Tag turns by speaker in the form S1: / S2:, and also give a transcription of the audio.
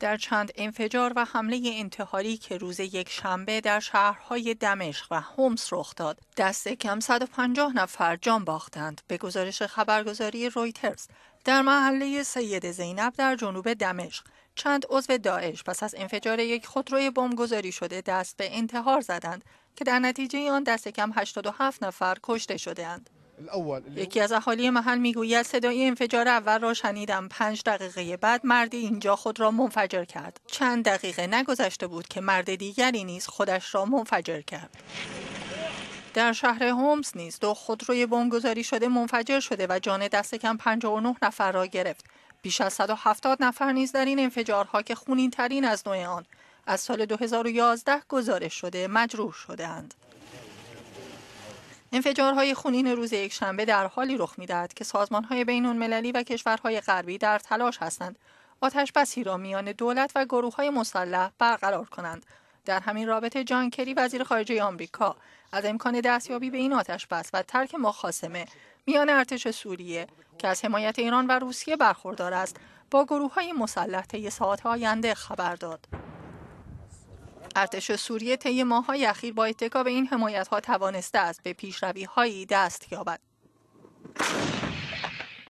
S1: در چند انفجار و حمله انتحاری که روز یک شنبه در شهرهای دمشق و هومس رخ داد دست کم 150 نفر جان باختند به گزارش خبرگزاری رویترز در محله سید زینب در جنوب دمشق چند عضو داعش پس از انفجار یک خودروی بمبگذاری شده دست به انتحار زدند که در نتیجه آن دست کم 87 نفر کشته شدهاند. یکی از اهالی محل میگوید صدای انفجار اول را شنیدم پنج دقیقه بعد مردی اینجا خود را منفجر کرد چند دقیقه نگذشته بود که مرد دیگری نیز خودش را منفجر کرد در شهر هومس نیز دو خودروی بمبگذاری شده منفجر شده و جان دست کم 59 نفر را گرفت بیش از 170 نفر نیز در این انفجارها که خونین ترین از نوع آن از سال 2011 گزارش شده مجروح شدهاند. انفجارهای خونین روز یکشنبه در حالی رخ میدهد که سازمانهای بین المللی و کشورهای غربی در تلاش هستند آتش بسی را میان دولت و گروه های مسلح برقرار کنند در همین رابطه جان کری وزیر خارجه آمریکا از امکان دستیابی به این آتش بس و ترک مخاسمه میان ارتش سوریه که از حمایت ایران و روسیه برخوردار است با گروه های مسلح طی ساعات آینده خبر داد ارتش سوریه طی ماههای اخیر با اتکا به این ها توانسته است به پیشرویهایی دست یابد